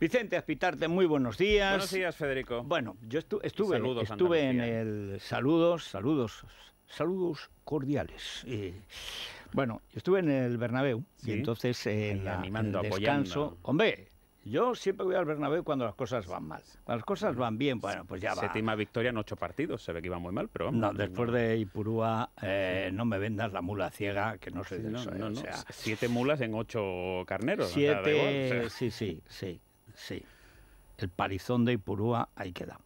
Vicente Aspitarte, muy buenos días. Buenos días, Federico. Bueno, yo estuve, en el... Saludos, saludos, saludos cordiales. bueno, yo estuve en el Bernabéu y entonces en, eh, animando, apoyanzo. Hombre, yo siempre voy al Bernabéu cuando las cosas van mal. Cuando las cosas van bien, bueno, pues ya va. Séptima victoria en ocho partidos, se ve que iba muy mal, pero... No, después de Ipurúa, eh, no me vendas la mula ciega, que no sé eh, O sea, siete mulas en ocho carneros. Siete, o sí, sí, sí. Sí. El Parizón de Ipurúa, ahí queda.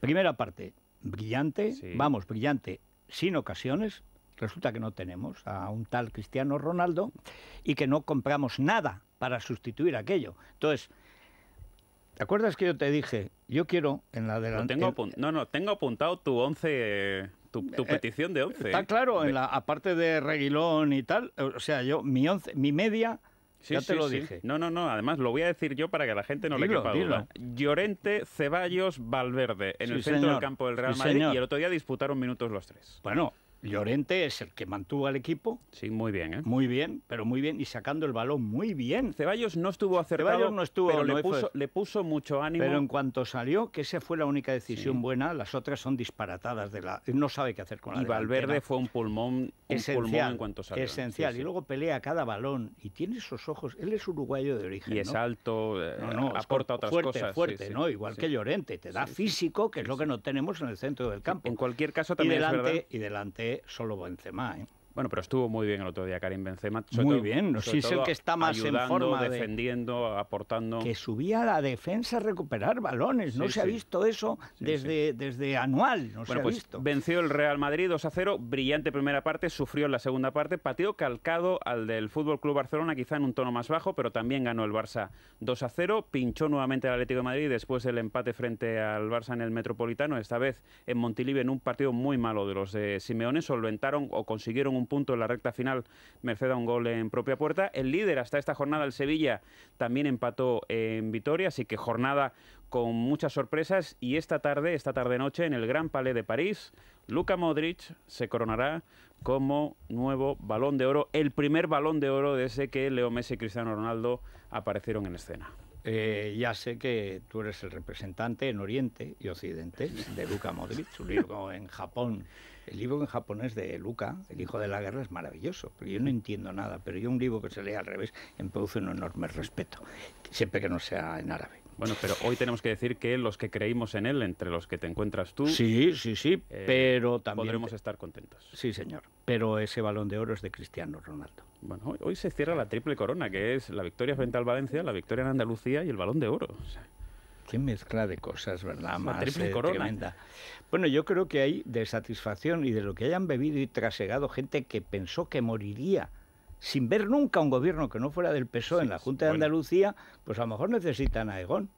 Primera parte, brillante, vamos, brillante, sin ocasiones. Resulta que no tenemos a un tal Cristiano Ronaldo y que no compramos nada para sustituir aquello. Entonces, ¿Te acuerdas que yo te dije, yo quiero en la delantera... No, no, tengo apuntado tu 11, tu, eh, petición de 11. Está ¿eh? claro, en la, aparte de Reguilón y tal, o sea, yo mi, once, mi media ya te lo dije. No, no, no. Además, lo voy a decir yo para que la gente no le quepa duda. Llorente, Ceballos, Valverde, en el centro del campo del Real Madrid. Y el otro día disputaron minutos los tres. Bueno, Llorente es el que mantuvo al equipo. Sí, muy bien, ¿eh? Muy bien, pero muy bien y sacando el balón muy bien. Ceballos no estuvo acertado, Ceballos no estuvo, pero le, puso, mucho ánimo. Pero en cuanto salió, que esa fue la única decisión buena, las otras son disparatadas de la no sabe qué hacer con la Y Valverde fue un pulmón esencial, en cuanto salió. Esencial, y luego pelea cada balón y tiene esos ojos, él es uruguayo de origen, Y es alto, eh, aporta otras cosas, fuerte, ¿no? Igual que Llorente, te da físico, que es lo que no tenemos en el centro del campo. En cualquier caso también delante, y delante solo Benzema. ¿eh? Bueno, pero estuvo muy bien el otro día Karim Benzema. muy bien, sí es el que está más en forma. defendiendo, aportando. Que subía a la defensa a recuperar balones. No se ha visto eso desde, desde anual. No se ha pues Venció el Real Madrid 2 a 0. Brillante primera parte, sufrió en la segunda parte. Partido calcado al del Fútbol Club Barcelona, quizá en un tono más bajo, pero también ganó el Barça 2 a 0. Pinchó nuevamente el Atlético de Madrid después el empate frente al Barça en el Metropolitano. Esta vez en Montilive, en un partido muy malo de los de Simeone, solventaron o consiguieron un punto en la recta final, merced a un gol en propia puerta. El líder hasta esta jornada, el Sevilla, también empató en Vitoria, así que jornada con muchas sorpresas y esta tarde, esta tarde-noche, en el Gran Palais de París, Luca Modric se coronará como nuevo balón de oro, el primer balón de oro desde que Leo Messi y Cristiano Ronaldo aparecieron en escena. Eh, ya sé que tú eres el representante en Oriente y Occidente de Luca Modric, su libro en Japón. El libro en japonés de Luca, El hijo de la guerra, es maravilloso, pero yo no entiendo nada. Pero yo un libro que se lee al revés me produce un enorme respeto, siempre que no sea en árabe. Bueno, pero hoy tenemos que decir que los que creímos en él, entre los que te encuentras tú. Sí, sí, sí, eh, pero también. Podremos estar contentos. Sí, señor. Pero ese balón de oro es de Cristiano Ronaldo. Bueno, hoy, se cierra la triple corona, que es la victoria frente al Valencia, la victoria en Andalucía y el balón de oro. Qué mezcla de cosas, ¿verdad? La triple eh, corona. Bueno, yo creo que hay de satisfacción y de lo que hayan bebido y trasegado gente que pensó que moriría sin ver nunca un gobierno que no fuera del PSOE en la Junta de Andalucía, pues a lo mejor necesitan a Egón.